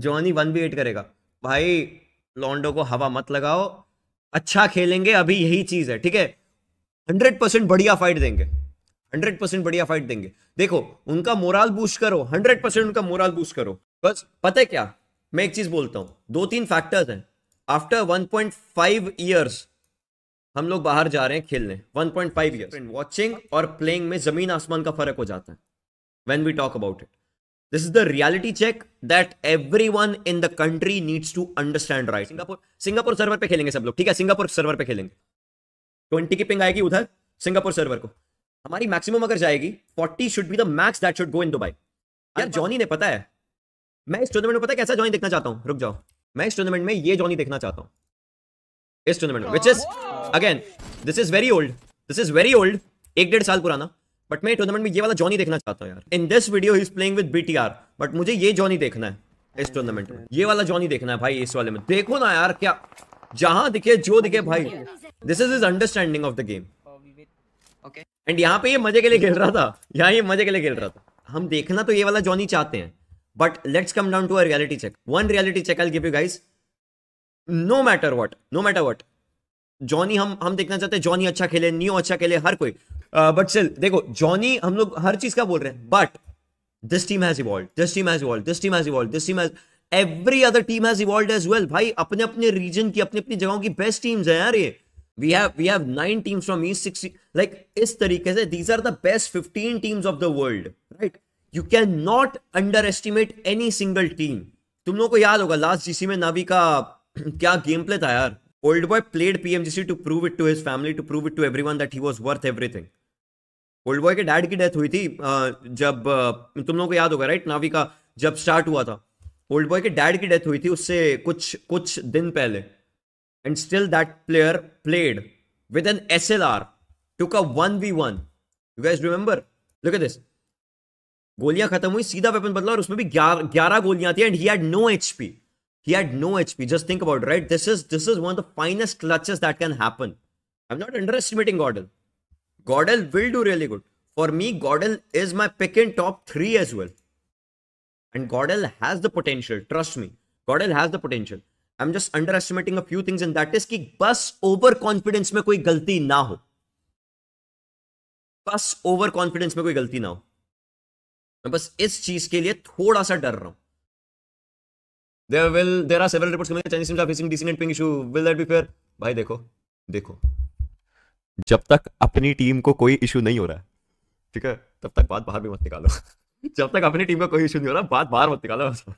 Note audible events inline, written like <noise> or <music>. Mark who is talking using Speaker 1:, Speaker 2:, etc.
Speaker 1: Johnny one भी eight करेगा भाई लॉन्डो को हवा मत लगाओ अच्छा खेलेंगे अभी यही चीज है ठीक है हंड्रेड परसेंट बढ़िया फाइट देंगे हंड्रेड परसेंट बढ़िया फाइट देंगे देखो उनका मोराल बूस्ट करो हंड्रेड परसेंट उनका मोराल बूस्ट करो बस पता है क्या मैं एक चीज बोलता हूँ दो तीन फैक्टर्स हैं आफ्टर वन पॉइंट ईयर्स हम लोग बाहर जा रहे हैं खेलने वन पॉइंट ईयर वॉचिंग और प्लेइंग में जमीन आसमान का फर्क हो जाता है when we talk about it is the the check that every one in the country needs to understand right. Singapore Singapore server पे खेलेंगे सब लोग ठीक है सिंगापुर सर्वर पे खेलेंगे ट्वेंटी की पिंग आएगी उधर सिंगापुर सर्वर को हमारी मैक्सिमम अगर जाएगी forty should be the max that should go in Dubai यार जॉनी ने पता है मैं इस टूर्नामेंट में पता है कैसा जॉनी देखना चाहता हूँ रुक जाओ मैं इस टूर्नामेंट में ये जॉनी देखना चाहता हूँ इस टूर्नामेंट में which is again this is very old this is very old एक डेढ़ साल पुराना बट मैं टूर्नामेंट में ये वाला जॉनी देखना चाहता हूँ यार in this video is playing with B but मुझे ये जॉनी देखना है इस टूर्नामेंट में ये वाला जॉनी देखना है भाई इस वाले में देखो ना यार क्या जहां दिखे जो दिखे भाई this is is understanding of the game and यहाँ पे ये मजे के लिए खेल रहा था यहाँ ये मजे के लिए खेल रहा था हम देखना तो ये वाला जॉनी चाहते हैं but let's come down to a reality check one reality check I give you guys no matter what no matter what Jonny हम हम देखना चाहते हैं जॉनी अच्छा खेले न्यू अच्छा खेले हर कोई बट uh, स्टिल देखो जॉनी हम लोग हर चीज का बोल रहे हैं but this team has evolve this team has evolve this team has evolve this team has every other team has evolve as well भाई अपने अपने रीजन की अपनी अपनी जगहों की बेस्ट टीम्स हैं यार ये we have we have nine teams from east six like इस तरीके से these are the best fifteen teams of the world right you can not underestimate any single team तुम लोगों को याद होगा लास्ट जीसी में नावी का <clears throat> क्या गेम प्ले था यार old boy played PMGC to prove it to his family to prove it to everyone that he was worth everything old boy के डैड की डेथ हुई थी जब तुम लोगों को याद होगा राइट नावी का जब स्टार्ट हुआ था ओल्ड बॉय के डैड की डेथ हुई थी उससे कुछ कुछ दिन पहले and still that player played with N S L R two का one V one you guys remember look this गोलियां खत्म हुई सीधा वेपन बदला और उसमें भी ग्यारह गोलियां थी and he had no HP he had no HP just think about right this is this is one of the finest clutches that can happen I am not underestimating Gordon Godel will do really good. For me, Godel is my pick in top three as well. And Godel has the potential. Trust me. Godel has the potential. I'm just underestimating a few things, and that is that bus overconfidence में कोई गलती ना हो बस over overconfidence में कोई गलती ना हो मैं बस इस चीज के लिए थोड़ा सा डर रहा हूं there will there are several reports coming that Chinese teams are facing decent ping issue. Will that be fair? भाई देखो देखो जब तक अपनी टीम को कोई इशू नहीं हो रहा है ठीक है तब तक बात बाहर भी मत निकालो <laughs> जब तक अपनी टीम का कोई इशू नहीं हो रहा बात बाहर मत निकालो